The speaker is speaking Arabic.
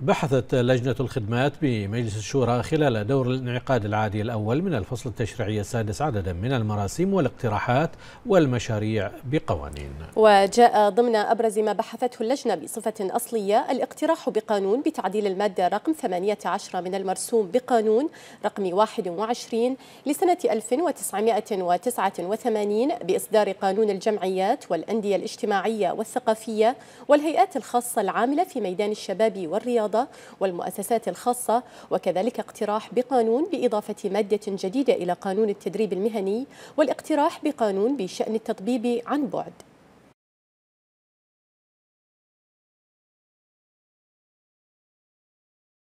بحثت لجنة الخدمات بمجلس الشورى خلال دور الانعقاد العادي الأول من الفصل التشريعي السادس عددا من المراسيم والاقتراحات والمشاريع بقوانين وجاء ضمن أبرز ما بحثته اللجنة بصفة أصلية الاقتراح بقانون بتعديل المادة رقم 18 من المرسوم بقانون رقم 21 لسنة 1989 بإصدار قانون الجمعيات والأندية الاجتماعية والثقافية والهيئات الخاصة العاملة في ميدان الشباب والرياضة الرياضة والمؤسسات الخاصة وكذلك اقتراح بقانون بإضافة مادة جديدة إلى قانون التدريب المهني والاقتراح بقانون بشأن التطبيب عن بعد